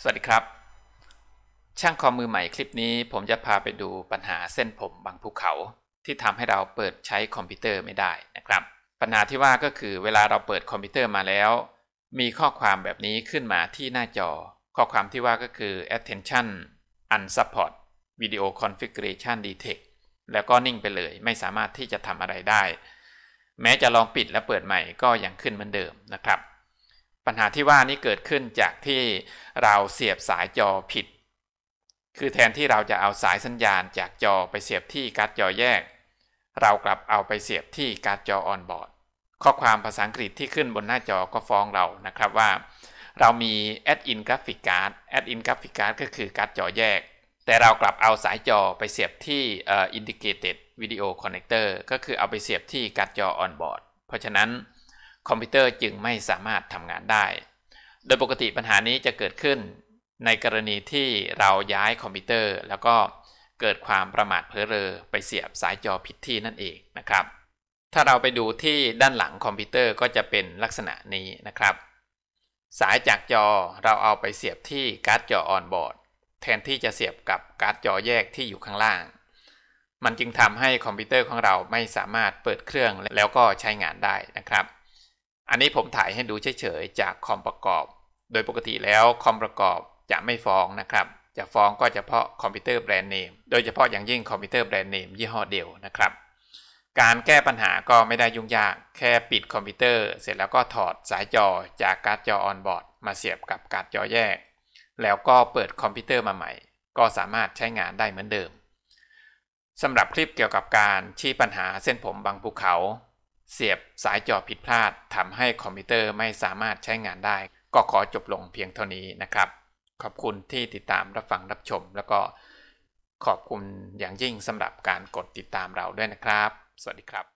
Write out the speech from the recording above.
สวัสดีครับ ช่างคอมมือใหม่คลิปนี้ผมจะพาไปดูปัญหาเส้นผมบางภูเขา ที่ทำให้เราเปิดใช้คอมพิวเตอร์ไม่ได้นะครับ ปัญหาที่ว่าก็คือเวลาเราเปิดคอมพิวเตอร์มาแล้ว มีข้อความแบบนี้ขึ้นมาที่หน้าจอ ข้อความที่ว่าก็คือ attention unsupport video configuration detect แล้วก็นิ่งไปเลยไม่สามารถที่จะทำอะไรได้ แม้จะลองปิดและเปิดใหม่ก็ยังขึ้นเหมือนเดิมนะครับปัญหาที่ว่านี้เกิดขึ้นจากที่เราเสียบสายจอผิด คือแทนที่เราจะเอาสายสัญญาณจากจอไปเสียบที่การ์ดจอแยก เรากลับเอาไปเสียบที่การ์ดจอออนบอร์ด ข้อความภาษาอังกฤษที่ขึ้นบนหน้าจอก็ฟ้องเรานะครับว่า เรามี add-in graphic card add-in graphic card ก็คือการ์ดจอแยก แต่เรากลับเอาสายจอไปเสียบที่ indicated video connector ก็คือเอาไปเสียบที่การ์ดจอออนบอร์ด เพราะฉะนั้นคอมพิวเตอร์จึงไม่สามารถทำงานได้ โดยปกติปัญหานี้จะเกิดขึ้น ในกรณีที่เราย้ายคอมพิวเตอร์แล้วก็เกิดความประมาทเพ้อเรอไปเสียบสายจอผิดที่นั่นเองนะครับ ถ้าเราไปดูที่ด้านหลังคอมพิวเตอร์ก็จะเป็นลักษณะนี้นะครับ สายจากจอเราเอาไปเสียบที่การ์ดจอออนบอร์ดแทนที่จะเสียบกับการ์ดจอแยกที่อยู่ข้างล่าง มันจึงทำให้คอมพิวเตอร์ของเราไม่สามารถเปิดเครื่องแล้วก็ใช้งานได้นะครับอันนี้ผมถ่ายให้ดูเฉยๆจากคอมประกอบ โดยปกติแล้วคอมประกอบจะไม่ฟ้องนะครับ จะฟ้องก็เฉพาะคอมพิวเตอร์แบรนด์เนม โดยเฉพาะอย่างยิ่งคอมพิวเตอร์แบรนด์เนมยี่ห้อเดียวนะครับ การแก้ปัญหาก็ไม่ได้ยุ่งยากแค่ปิดคอมพิวเตอร์ เสร็จแล้วก็ถอดสายจอจากการ์ดจอออนบอร์ดมาเสียบกับการ์ดจอแยก แล้วก็เปิดคอมพิวเตอร์มาใหม่ ก็สามารถใช้งานได้เหมือนเดิมสำหรับคลิปเกี่ยวกับการชี้ปัญหาเส้นผมบางภูเขาเสียบสายจอผิดพลาดทำให้คอมพิวเตอร์ไม่สามารถใช้งานได้ ก็ขอจบลงเพียงเท่านี้นะครับ ขอบคุณที่ติดตามรับฟังรับชม แล้วก็ขอบคุณอย่างยิ่งสำหรับการกดติดตามเราด้วยนะครับ สวัสดีครับ